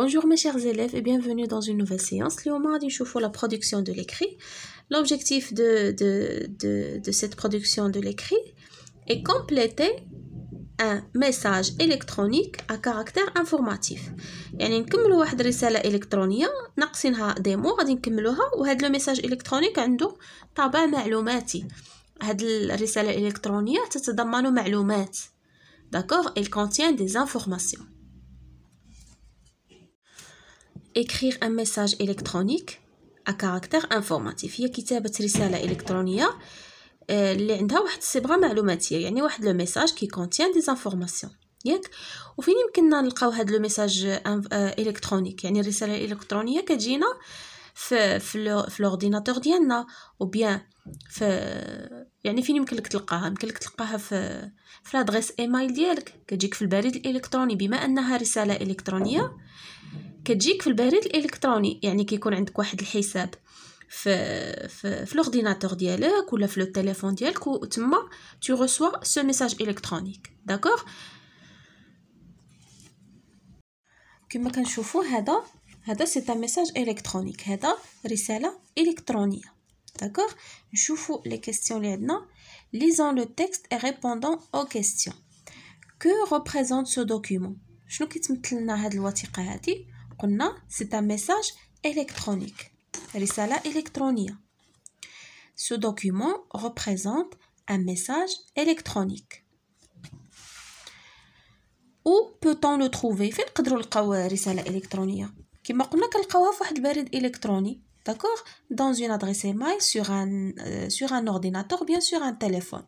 Bonjour mes chers élèves et bienvenue dans une nouvelle séance. Léoma voir la production de l'écrit. L'objectif de, de, de, de, cette production de l'écrit est compléter un message électronique à caractère informatif. يعني نكملوا واحد رسالة إلكترونية ناقصينها ديمو غادي نكملوها وهذا الميساج إلكترونيك عنده طابع معلوماتي هاد الرسالة الإلكترونية تتضمن معلومات D'accord il contient des informations écrire un message électronique à caractère informatif هي كتابة رسالة إلكترونية اللي عندها واحد الصبغة معلوماتية يعني واحد لو ميساج كي كونتيان دي زانفورماسيون ياك وفين يمكننا نلقاو هاد لو ميساج الكترونيك يعني الرساله الالكترونيه كتجينا في في لورديناتور ديالنا او بيان في يعني فين يمكن لك تلقاها يمكن لك تلقاها في في لادريس ايميل ديالك كتجيك في البريد الالكتروني بما انها رساله الكترونيه كتجيك في البريد الالكتروني يعني كيكون عندك واحد الحساب في في في لورديناتور ديالك ولا في لو تيليفون ديالك وتما تي ريسوا سو ميساج الكترونيك داكوغ كما كنشوفوا هذا C'est un message électronique. C'est un message électronique. D'accord Je vous fais les questions. Lisons le texte et répondons aux questions. Que représente ce document c'est un message électronique. C'est un message électronique. Ce document représente un message électronique. Où peut-on le trouver Il faut qui m'a envoyé quelque chose sur le bulletin électronique, d'accord, dans une adresse email sur un euh, sur un ordinateur, bien sur un téléphone.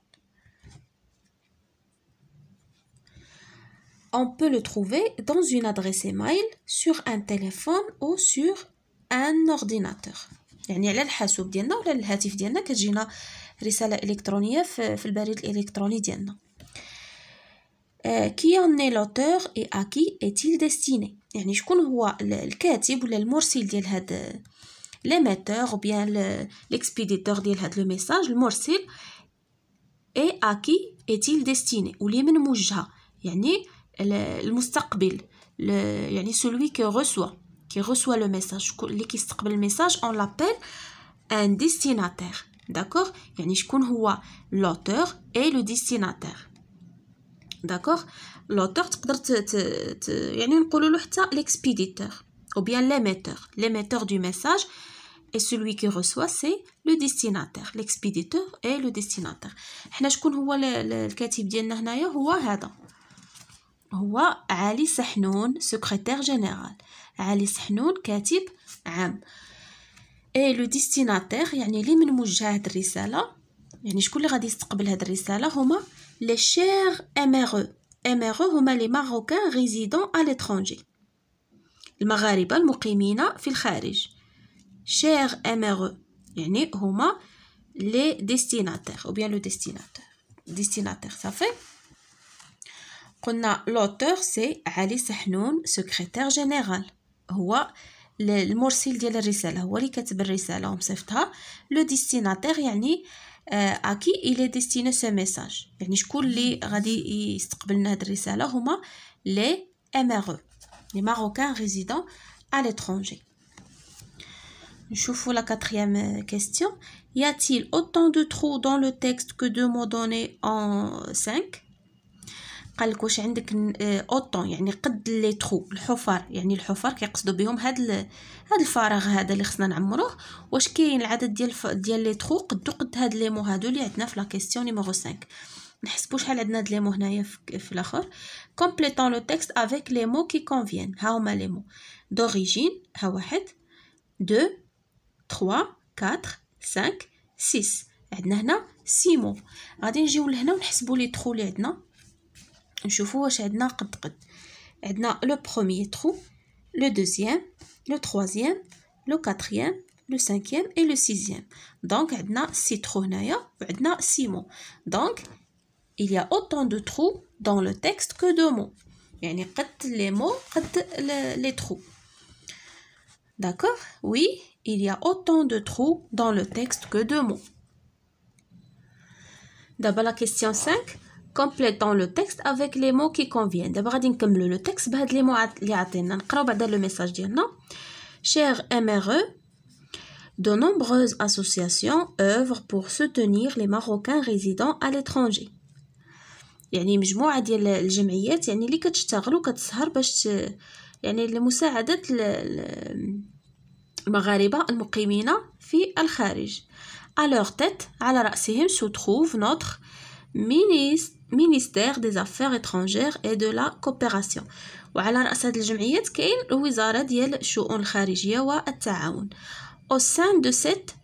On peut le trouver dans une adresse mail sur un téléphone ou sur un ordinateur. Il y a le hasard de dire non, le hasard de dire non que électronique, qui en est l'auteur et à qui est-il destiné. يعني شكون هو الكاتب ولا المرسل ديال هاد ليماتور او بيان ليكسبيديتور ديال هاد لو ميساج المرسل اي اكي ايتيل ديستيني ولمن موجهه يعني المستقبل يعني سولوي كي روسوا كي روسوا لو ميساج اللي كيستقبل الميساج اون لابيل ان ديستيناتير داكور يعني شكون هو لوتور اي لو ديستيناتير داكور لوتور تقدر ت... ت... يعني نقولوا له حتى ليكسبيديتور او بيان ليميتور ليميتور دو ميساج اي سولوي كي روسوا سي لو destinataire ليكسبيديتور اي لو destinataire حنا شكون هو الكاتب ديالنا هنايا هو هذا هو علي سحنون سكرتير جينيرال علي سحنون كاتب عام اي لو ديستيناتير يعني لي من موجه هاد الرساله يعني شكون اللي غادي يستقبل هاد الرساله هما لي شير ام ار MRE هما لي ماروكان ريزيدون ا لترونجي المغاربه المقيمين في الخارج شير MRE يعني هما لي ديستيناتير او بيان لو ديستيناتير ديستيناتير صافي قلنا لوتور سي علي سحنون سكرتير جينيرال هو المرسل ديال الرساله هو اللي كاتب الرساله ومصيفطها لو ديستيناتير يعني à qui il est destiné ce message يعني شكون اللي غادي يستقبلنا هذه الرساله MRE les Marocains résidant à l'étranger نشوفوا la quatrième question y a-t-il autant de trous dans le texte que de mots donnés en 5 قالك واش عندك اوطون آه، يعني قد لي ترو الحفر يعني الحفر كيقصدوا بهم هاد هاد الفراغ هذا اللي خصنا نعمروه واش كاين العدد ديال ديال لي ترو قدو قد هاد لي مو هادو اللي عندنا في لا كيسيون نيميرو 5 نحسبوا شحال عندنا هاد لي مو هنايا في, في الاخر كومبليتون لو تيكست افيك لي مو كي كونفيان ها هما لي مو دوريجين ها واحد دو تخوا كاتر سانك سيس عندنا هنا سيمو غادي نجيو لهنا ونحسبوا لي ترو اللي عندنا Je Edna le premier trou le deuxième le troisième le quatrième le cinquième et le sixième donc Edna citronniers Edna six mots donc il y a autant de trous dans le texte que de mots il y a les mots les les trous d'accord oui il y a autant de trous dans le texte que de mots d'abord la question 5 complétons le texte avec les mots qui conviennent D'abord, on va نكملو le texte بهاد لي مو اللي عطينا نقراو بعدا لو ميساج ديالنا cher MRE de nombreuses associations œuvrent pour soutenir les Marocains résidant à l'étranger يعني مجموعة ديال الجمعيات يعني اللي كتشتغل وكتسهر باش يعني لمساعدة المغاربة المقيمين في الخارج à leur tête على رأسهم se trouve notre ministre ministère des Affaires étrangères et de la coopération وعلى رأس هذه الجمعيات كاين الوزارة ديال الشؤون الخارجية والتعاون au sein de cette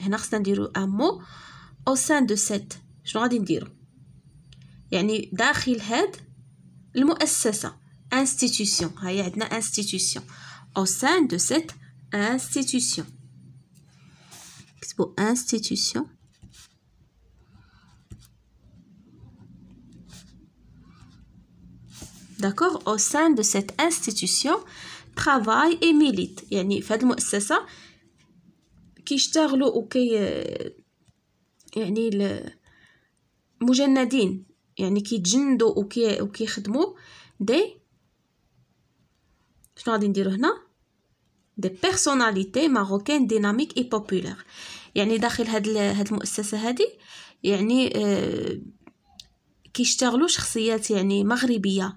هنا خصنا نديرو ان مو au sein de cette شنو غادي نديرو يعني داخل هاد المؤسسة institution هاي عندنا institution au sein de cette institution كتبوا institution d'accord, au sein de cette institution, travaille et milite يعني في هذه المؤسسة كيشتغلوا وكي يعني مجندين يعني كيتجندوا وكي وكيخدموا دي شنو غادي نديرو هنا دي بيرسوناليتي ماروكين ديناميك اي بوبولير يعني داخل هاد هاد المؤسسه هادي يعني كيشتغلوا شخصيات يعني مغربيه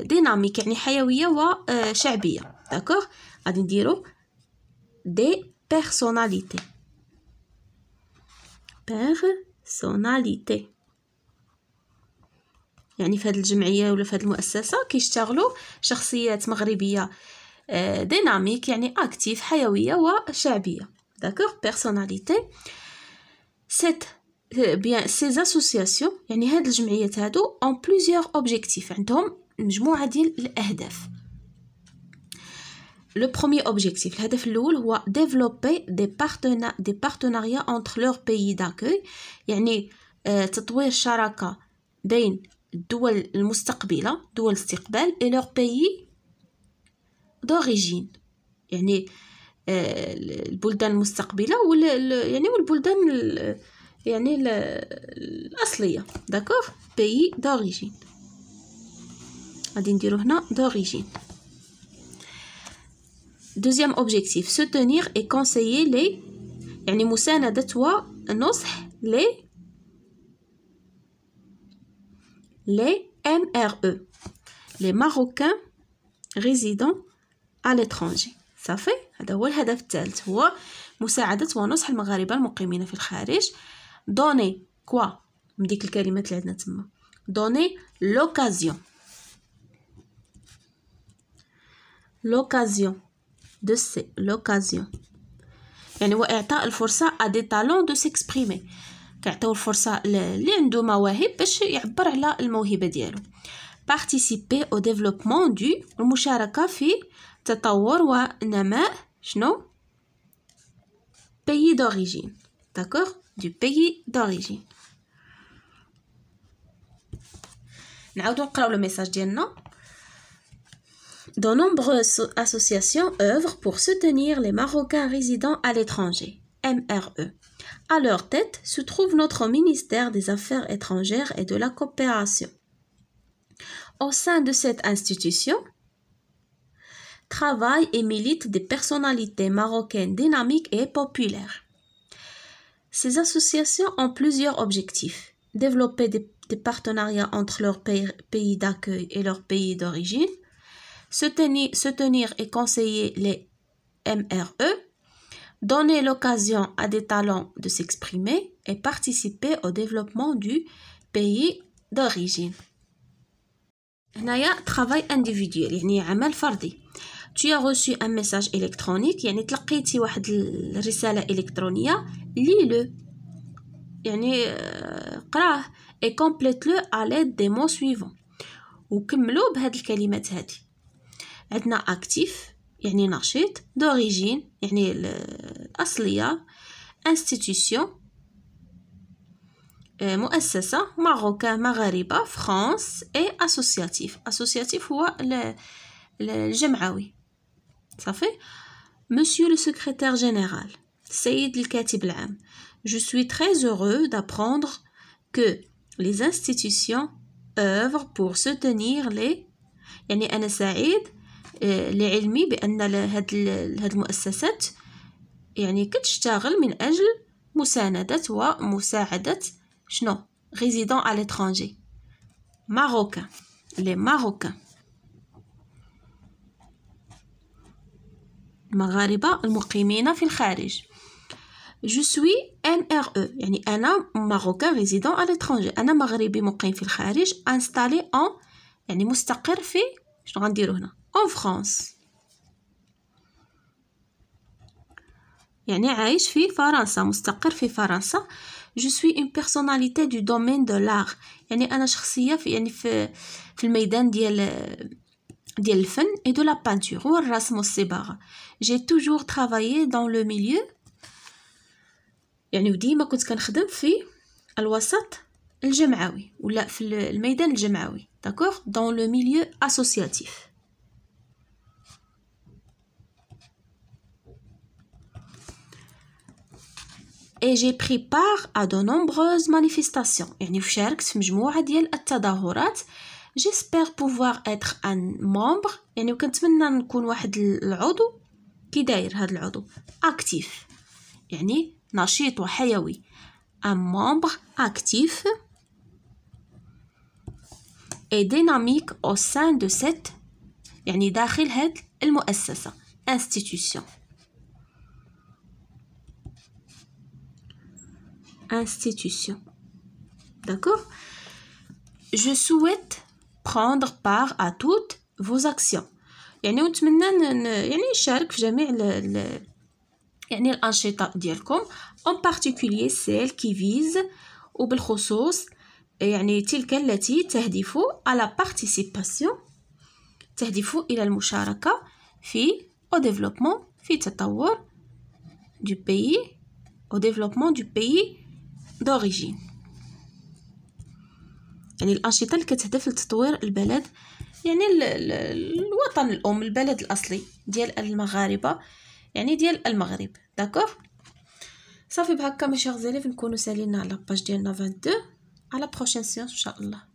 ديناميك يعني حيويه وشعبيه آه، داكوغ غادي نديرو دي بيرسوناليتي بيرسوناليتي يعني في هذه الجمعيه ولا في هذه المؤسسه كيشتغلوا شخصيات مغربيه آه، ديناميك يعني اكتيف حيويه وشعبيه داكوغ بيرسوناليتي سيت بيان سي اسوسياسيون يعني هاد الجمعيات هادو اون بليزيوغ اوبجيكتيف عندهم مجموعه ديال الاهداف لو بروميير اوبجيكتيف الهدف الاول هو ديفلوبي دي بارتنا دي بارتناريا اونتر لور بيي داكوي يعني تطوير شراكه بين الدول المستقبله دول الاستقبال اي لور بيي دوريجين يعني آه، البلدان المستقبله ولا يعني والبلدان يعني الاصليه داكور بيي دوريجين غادي نديرو هنا دوريجين دوزيام اوبجيكتيف سوتونيغ اي كونسيي لي يعني مساندة و نصح لي لي ام ار او لي ماروكان ريزيدون ا لترونجي صافي هذا هو الهدف الثالث هو مساعدة ونصح المغاربة المقيمين في الخارج دوني كوا من ديك الكلمات اللي عندنا تما دوني لوكازيون l'occasion de c'est l'occasion يعني de الفرصه ادي طالون دو سيكسبريمي كيعطيو الفرصه اللي عنده مواهب باش يعبر على الموهبه ديالو participer au développement du المشاركه في تطور ونماء شنو pays d'origine d'accord du pays d'origine نعاودو نقراو لو ميساج ديالنا de nombreuses associations œuvrent pour soutenir les Marocains résidents à l'étranger, MRE. À leur tête se trouve notre ministère des Affaires étrangères et de la coopération. Au sein de cette institution, travaillent et militent des personnalités marocaines dynamiques et populaires. Ces associations ont plusieurs objectifs. Développer des, partenariats entre leur pays, d'accueil et leur pays d'origine, se tenir, et conseiller les MRE, donner l'occasion à des talents de s'exprimer et participer au développement du pays d'origine. هنايا travail individuel tu as reçu un message électronique يعني تلقيتي واحد الرسالة électronique, lis-le يعني قراه euh, et complète-le à l'aide des mots suivants وكملوا بهاد الكلمات هذه عندنا اكتيف يعني نشيط دوريجين يعني الاصليه انستيتيوسيون آه، مؤسسة ماروكا مغاربة فرانس اي اسوسياتيف اسوسياتيف هو الجمعوي صافي مسيو لو سكرتير جينيرال السيد الكاتب العام جو سوي تري زورو دابروندر كو لي institutions اوفر بور سوتينير لي يعني أنا سعيد لعلمي بأن هاد المؤسسات يعني كتشتغل من أجل مساندة ومساعدة شنو ريزيدون على لترانجي ماروكا لي ماروكا المغاربة المقيمين في الخارج جو سوي ان ار او يعني انا ماروكا ريزيدون على لترانجي انا مغربي مقيم في الخارج انستالي اون يعني مستقر في شنو غنديرو هنا en France يعني عايش في فرنسا مستقر في فرنسا جو سوي اون بيرسوناليتي دو دومين دو لار يعني انا شخصيه في يعني في في الميدان ديال ديال الفن اي دو لا بانتور والرسم والصباغه جي توجور ترافايي دون لو ميليو يعني وديما كنت كنخدم في الوسط الجمعوي ولا في الميدان الجمعوي داكوغ دون لو ميليو اسوسياتيف et j'ai pris part à de nombreuses manifestations j'espère pouvoir être un membre يعني actif un membre actif et dynamique au sein de cette institution institution. D'accord Je souhaite prendre part à toutes vos actions. يعني ونتمنى يعني نشارك في جميع ال يعني الأنشطة ديالكم en particulier celles qui visent وبالخصوص يعني تلك التي تهدف la participation تهدف إلى المشاركة في au développement في تطور du pays au développement du pays دوريجين يعني الأنشطة اللي كتهدف لتطوير البلد يعني الوطن الأم البلد الأصلي ديال المغاربة يعني ديال المغرب داكوغ صافي بهكا مي شيغ نكونو سالينا على باج ديالنا 22 على بروشين سيونس ان شاء الله